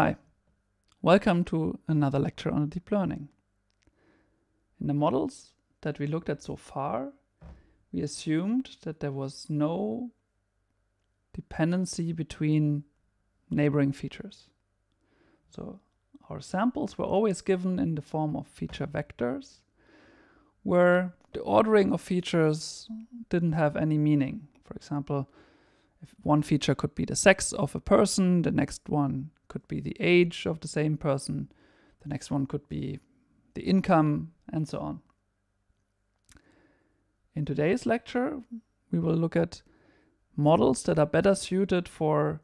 Hi, welcome to another lecture on deep learning. In the models that we looked at so far, we assumed that there was no dependency between neighboring features. So our samples were always given in the form of feature vectors, where the ordering of features didn't have any meaning. For example, if one feature could be the sex of a person, the next one could be the age of the same person, the next one could be the income, and so on. In today's lecture, we will look at models that are better suited for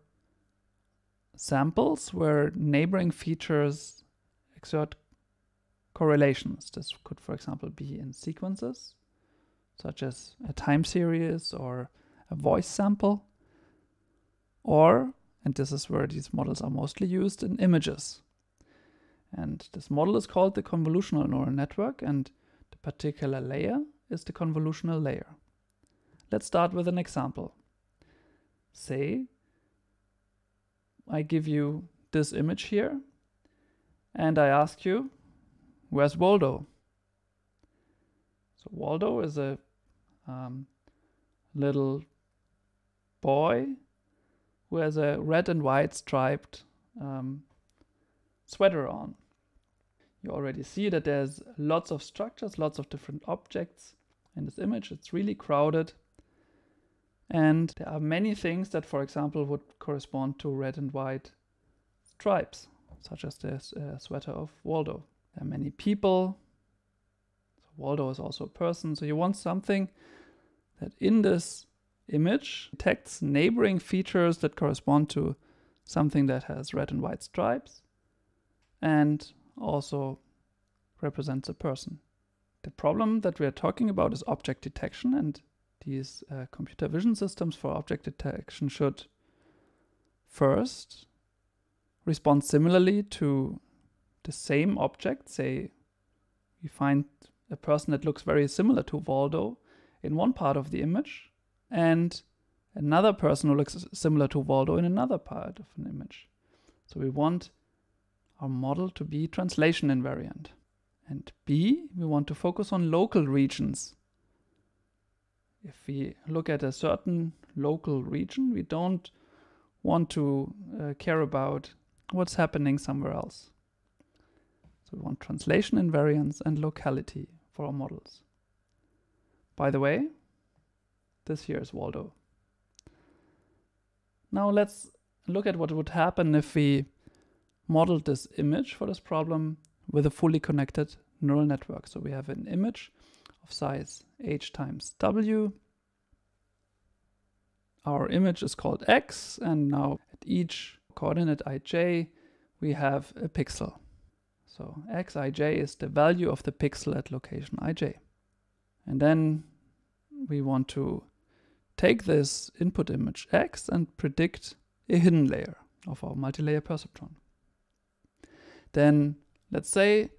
samples where neighboring features exert correlations. This could, for example, be in sequences, such as a time series or a voice sample, or and this is where these models are mostly used in images. And this model is called the convolutional neural network and the particular layer is the convolutional layer. Let's start with an example. Say I give you this image here and I ask you, where's Waldo? So Waldo is a um, little boy who has a red and white striped um, sweater on. You already see that there's lots of structures, lots of different objects in this image. It's really crowded. And there are many things that, for example, would correspond to red and white stripes, such as this uh, sweater of Waldo. There are many people. So Waldo is also a person. So you want something that in this image detects neighboring features that correspond to something that has red and white stripes and also represents a person. The problem that we are talking about is object detection and these uh, computer vision systems for object detection should first respond similarly to the same object. Say we find a person that looks very similar to Waldo in one part of the image and another person who looks similar to Waldo in another part of an image. So we want our model to be translation invariant. And B, we want to focus on local regions. If we look at a certain local region, we don't want to uh, care about what's happening somewhere else. So we want translation invariance and locality for our models. By the way, this here is Waldo. Now let's look at what would happen if we modeled this image for this problem with a fully connected neural network. So we have an image of size h times w. Our image is called x, and now at each coordinate ij, we have a pixel. So xij is the value of the pixel at location ij. And then we want to take this input image X and predict a hidden layer of our multi-layer perceptron. Then let's say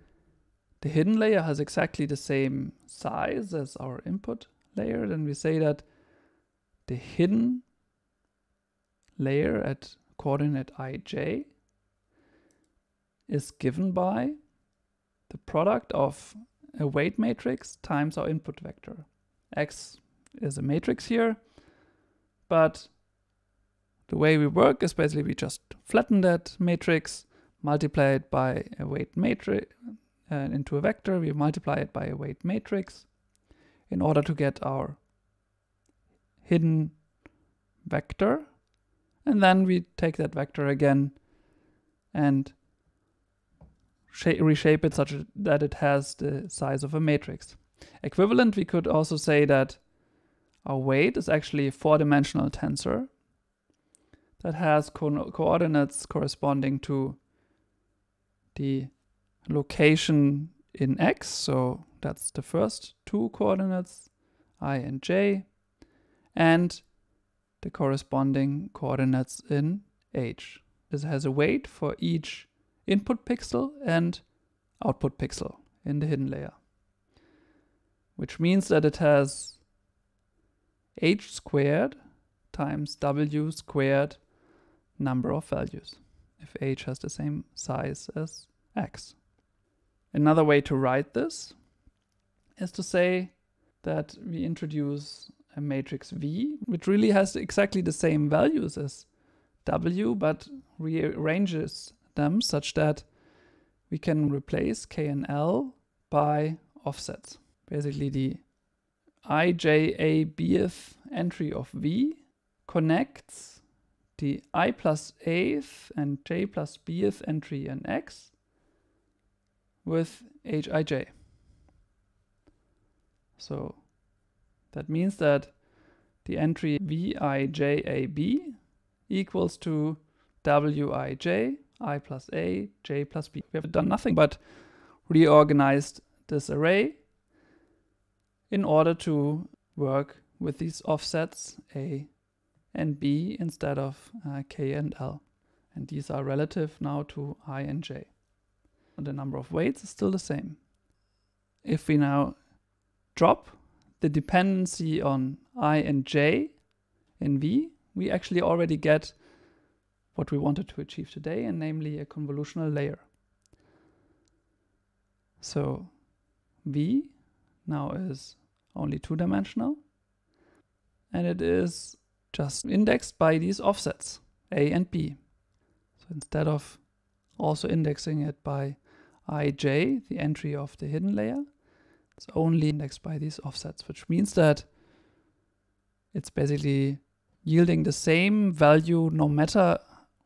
the hidden layer has exactly the same size as our input layer, then we say that the hidden layer at coordinate ij is given by the product of a weight matrix times our input vector, x is a matrix here. But the way we work is basically we just flatten that matrix, multiply it by a weight matrix uh, into a vector, we multiply it by a weight matrix in order to get our hidden vector. And then we take that vector again and reshape it such that it has the size of a matrix. Equivalent, we could also say that our weight is actually a four-dimensional tensor that has co coordinates corresponding to the location in x, so that's the first two coordinates, i and j, and the corresponding coordinates in h. This has a weight for each input pixel and output pixel in the hidden layer, which means that it has h squared times w squared number of values, if h has the same size as x. Another way to write this is to say that we introduce a matrix V, which really has exactly the same values as W, but rearranges them such that we can replace K and L by offsets. Basically the ijabf entry of v connects the i plus aith and j plus bth entry in x with hij. So that means that the entry vijab equals to wij, i plus a, j plus b. We have done nothing but reorganized this array in order to work with these offsets A and B instead of uh, K and L. And these are relative now to I and J. And the number of weights is still the same. If we now drop the dependency on I and J in V, we actually already get what we wanted to achieve today, and namely a convolutional layer. So V now is only two-dimensional. And it is just indexed by these offsets, A and B. So instead of also indexing it by ij, the entry of the hidden layer, it's only indexed by these offsets, which means that it's basically yielding the same value no matter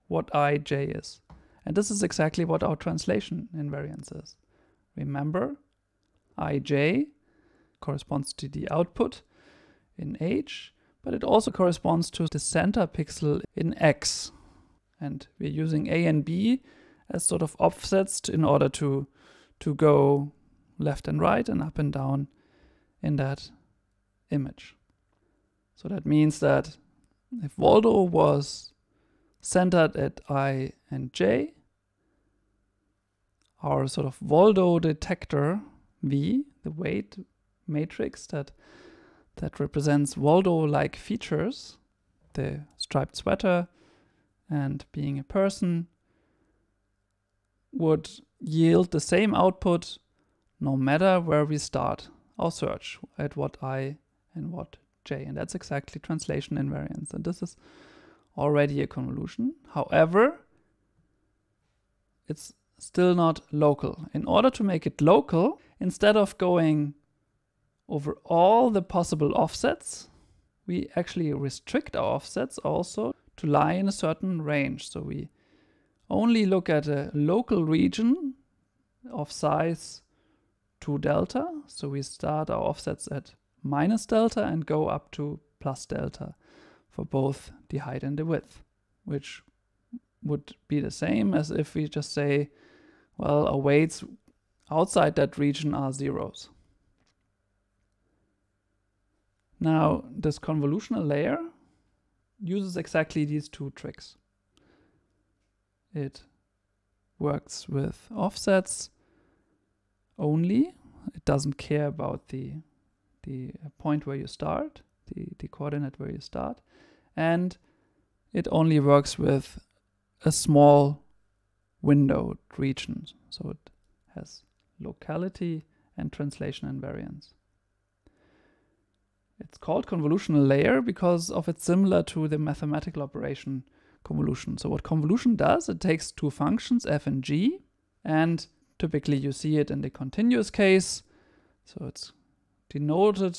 what ij is. And this is exactly what our translation invariance is. Remember, ij corresponds to the output in H, but it also corresponds to the center pixel in X. And we're using A and B as sort of offsets in order to, to go left and right and up and down in that image. So that means that if Waldo was centered at I and J, our sort of Waldo detector V, the weight matrix that that represents Waldo-like features, the striped sweater and being a person, would yield the same output no matter where we start our search at what i and what j. And that's exactly translation invariance. And this is already a convolution. However, it's still not local. In order to make it local, instead of going over all the possible offsets, we actually restrict our offsets also to lie in a certain range. So we only look at a local region of size 2 delta. So we start our offsets at minus delta and go up to plus delta for both the height and the width, which would be the same as if we just say, well, our weights outside that region are zeros. Now, this convolutional layer uses exactly these two tricks. It works with offsets only. It doesn't care about the, the point where you start, the, the coordinate where you start. And it only works with a small windowed region. So it has locality and translation invariance. It's called convolutional layer because of it's similar to the mathematical operation convolution. So what convolution does, it takes two functions, f and g, and typically you see it in the continuous case. So it's denoted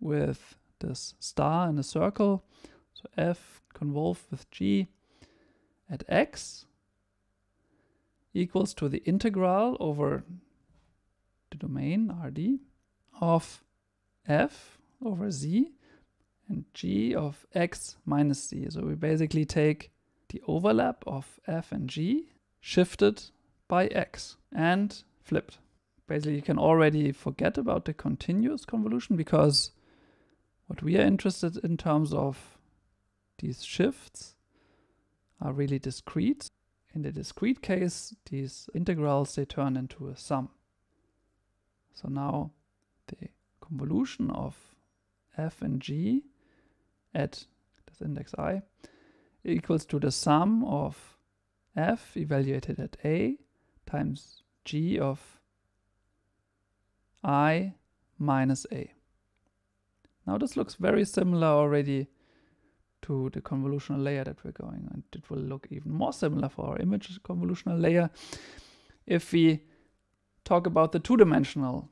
with this star in a circle. So f convolved with g at x equals to the integral over the domain rd of f over z and g of x minus z. So we basically take the overlap of f and g shifted by x and flipped. Basically, you can already forget about the continuous convolution because what we are interested in terms of these shifts are really discrete. In the discrete case, these integrals, they turn into a sum. So now the convolution of f and g at this index i equals to the sum of f evaluated at a times g of i minus a. Now this looks very similar already to the convolutional layer that we're going and it will look even more similar for our image convolutional layer if we talk about the two-dimensional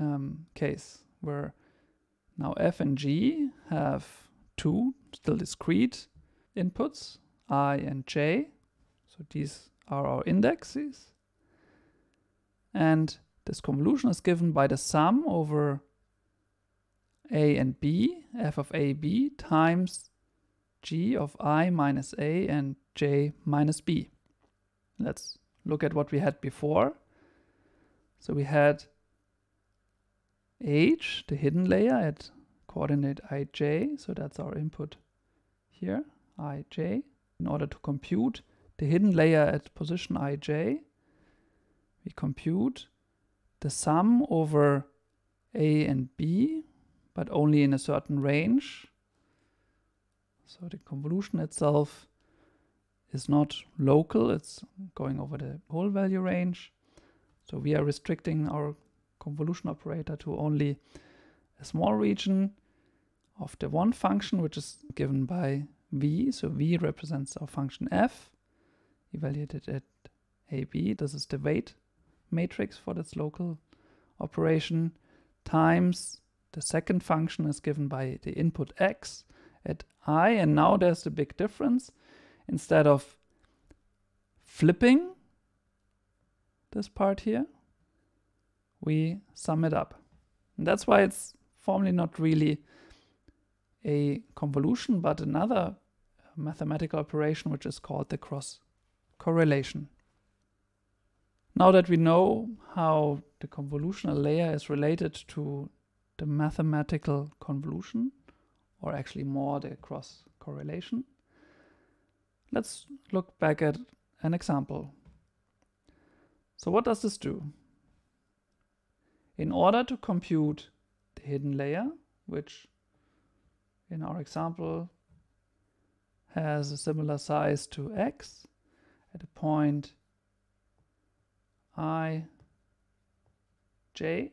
um, case where now F and G have two still discrete inputs, I and J. So these are our indexes. And this convolution is given by the sum over a and b, f of a, b times g of i minus a and j minus b. Let's look at what we had before. So we had h, the hidden layer at coordinate ij, so that's our input here, ij. In order to compute the hidden layer at position ij, we compute the sum over a and b, but only in a certain range. So the convolution itself is not local, it's going over the whole value range. So we are restricting our convolution operator to only a small region of the one function, which is given by v. So v represents our function f, evaluated at ab. This is the weight matrix for this local operation times the second function is given by the input x at i. And now there's the big difference. Instead of flipping this part here, we sum it up. And that's why it's formally not really a convolution, but another mathematical operation which is called the cross correlation. Now that we know how the convolutional layer is related to the mathematical convolution, or actually more the cross correlation, let's look back at an example. So what does this do? In order to compute the hidden layer, which in our example has a similar size to x at a point i j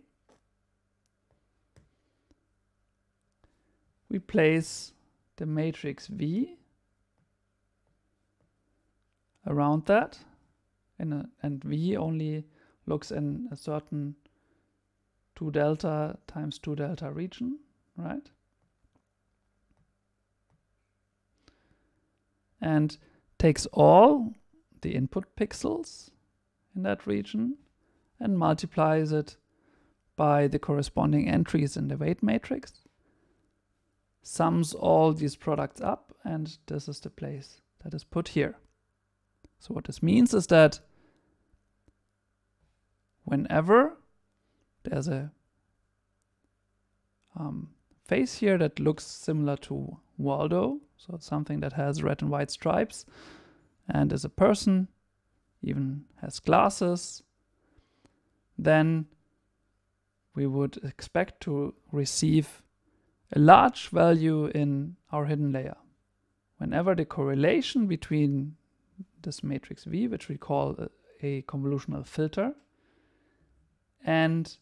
we place the matrix V around that and, uh, and V only looks in a certain 2 delta times 2 delta region, right? And takes all the input pixels in that region and multiplies it by the corresponding entries in the weight matrix, sums all these products up, and this is the place that is put here. So what this means is that whenever there's a um, face here that looks similar to Waldo. So something that has red and white stripes and is a person, even has glasses. Then we would expect to receive a large value in our hidden layer. Whenever the correlation between this matrix V, which we call a, a convolutional filter, and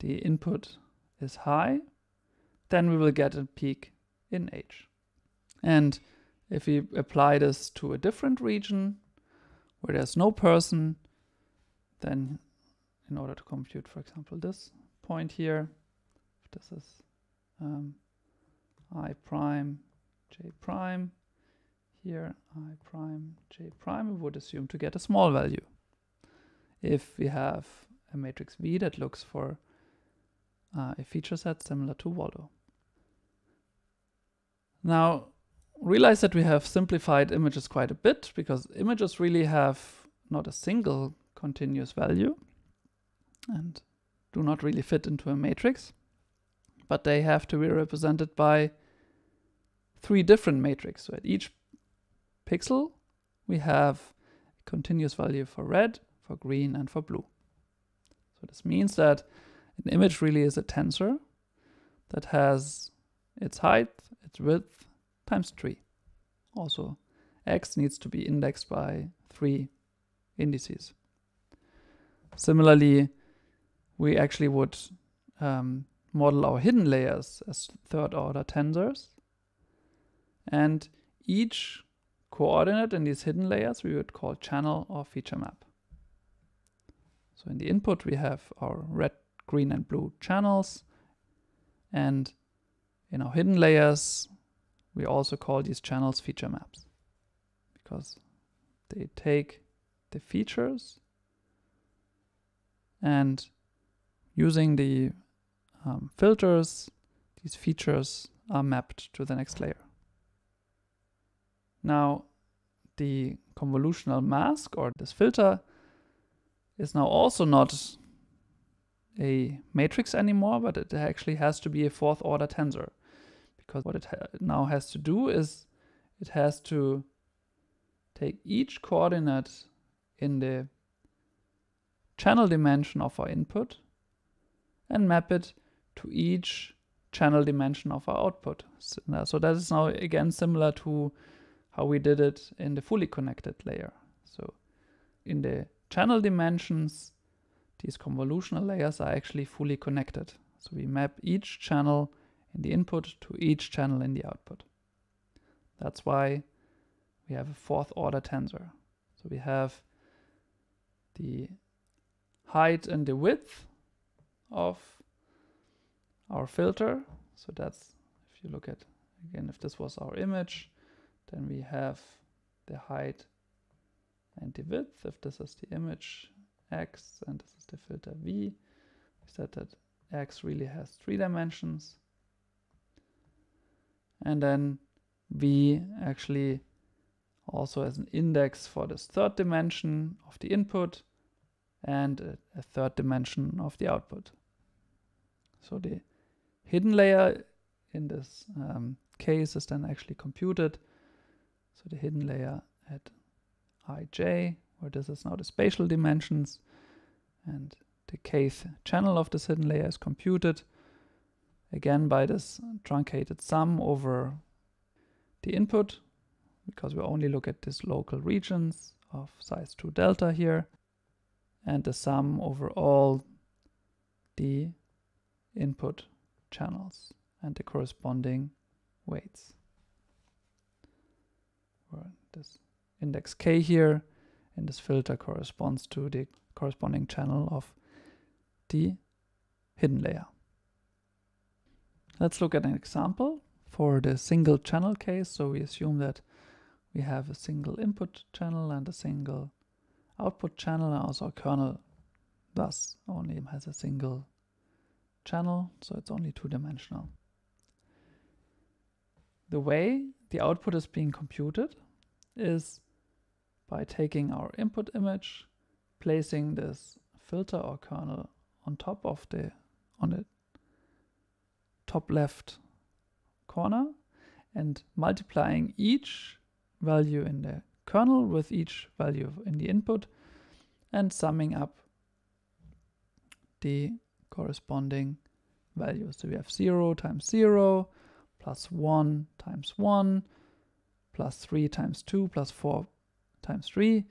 the input is high, then we will get a peak in H. And if we apply this to a different region where there's no person, then in order to compute, for example, this point here, if this is um, i prime j prime, here i prime j prime, we would assume to get a small value. If we have a matrix V that looks for uh, a feature set similar to Waldo. Now, realize that we have simplified images quite a bit because images really have not a single continuous value and do not really fit into a matrix, but they have to be represented by three different matrices. So at each pixel, we have a continuous value for red, for green, and for blue. So this means that an image really is a tensor that has its height, its width, times 3. Also, x needs to be indexed by 3 indices. Similarly, we actually would um, model our hidden layers as third order tensors. And each coordinate in these hidden layers we would call channel or feature map. So in the input we have our red green and blue channels. And in our hidden layers, we also call these channels feature maps because they take the features and using the um, filters, these features are mapped to the next layer. Now, the convolutional mask or this filter is now also not a matrix anymore, but it actually has to be a fourth order tensor. Because what it now has to do is it has to take each coordinate in the channel dimension of our input and map it to each channel dimension of our output. So, so that is now again similar to how we did it in the fully connected layer. So in the channel dimensions, these convolutional layers are actually fully connected. So we map each channel in the input to each channel in the output. That's why we have a fourth order tensor. So we have the height and the width of our filter. So that's, if you look at, again, if this was our image, then we have the height and the width. If this is the image, x, and this is the filter v. We said that x really has three dimensions. And then v actually also has an index for this third dimension of the input and a, third dimension of the output. So the hidden layer in this um, case is then actually computed. So the hidden layer at ij where this is now the spatial dimensions, and the kth channel of this hidden layer is computed again by this truncated sum over the input because we only look at these local regions of size 2 delta here and the sum over all the input channels and the corresponding weights. Where this index k here this filter corresponds to the corresponding channel of the hidden layer. Let's look at an example for the single channel case. So we assume that we have a single input channel and a single output channel. also our kernel thus only has a single channel, so it's only two-dimensional. The way the output is being computed is by taking our input image, placing this filter or kernel on top of the on the top left corner and multiplying each value in the kernel with each value in the input and summing up the corresponding values. So we have 0 times 0, plus 1 times 1, plus 3 times 2, plus 4 times 3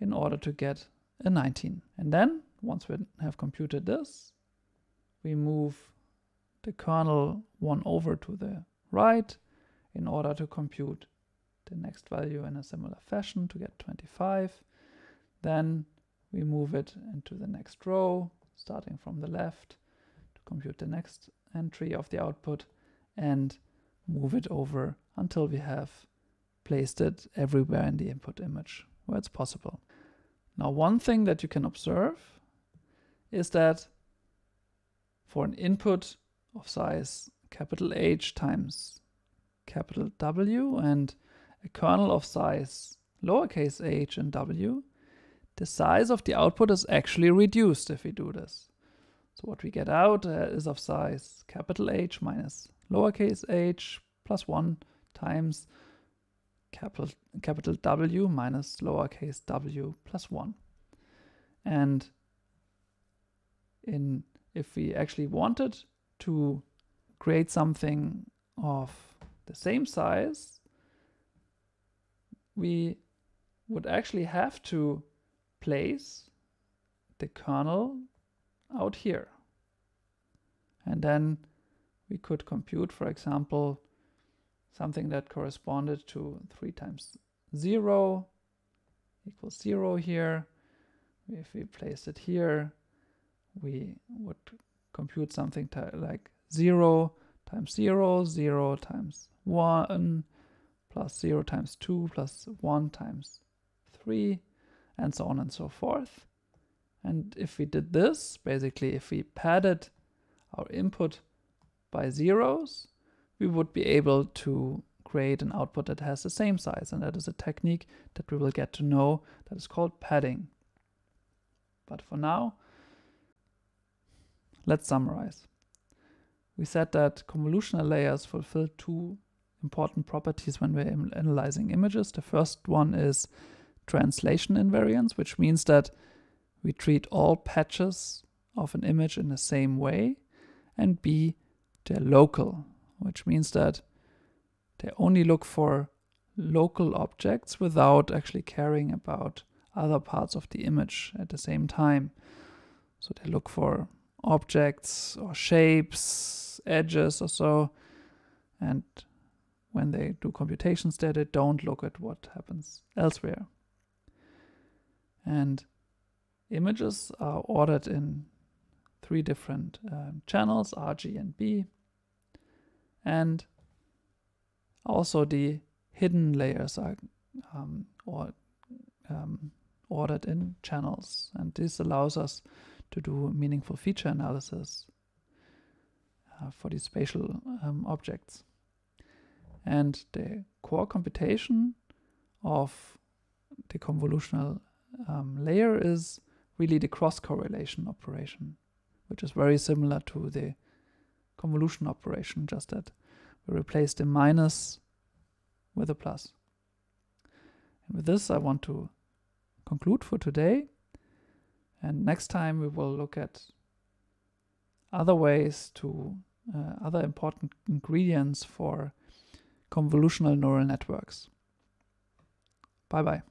in order to get a 19. And then, once we have computed this, we move the kernel 1 over to the right in order to compute the next value in a similar fashion to get 25. Then we move it into the next row, starting from the left, to compute the next entry of the output and move it over until we have placed it everywhere in the input image where it's possible. Now, one thing that you can observe is that for an input of size capital H times capital W and a kernel of size lowercase h and w, the size of the output is actually reduced if we do this. So what we get out uh, is of size capital H minus lowercase h plus 1 times capital, capital W minus lowercase w plus 1. And in if we actually wanted to create something of the same size, we would actually have to place the kernel out here. And then we could compute, for example, something that corresponded to 3 times 0 equals 0 here. If we placed it here, we would compute something like 0 times 0, 0 times 1, plus 0 times 2, plus 1 times 3, and so on and so forth. And if we did this, basically if we padded our input by zeros, we would be able to create an output that has the same size. And that is a technique that we will get to know that is called padding. But for now, let's summarize. We said that convolutional layers fulfill two important properties when we're analyzing images. The first one is translation invariance, which means that we treat all patches of an image in the same way, and B, they're local which means that they only look for local objects without actually caring about other parts of the image at the same time. So they look for objects or shapes, edges or so, and when they do computations there, they don't look at what happens elsewhere. And images are ordered in three different um, channels, R, G, and B and also the hidden layers are um, or, um, ordered in channels, and this allows us to do meaningful feature analysis uh, for these spatial um, objects. And the core computation of the convolutional um, layer is really the cross correlation operation, which is very similar to the convolution operation, just that we replace the minus with a plus. And with this, I want to conclude for today. And next time we will look at other ways to uh, other important ingredients for convolutional neural networks. Bye bye.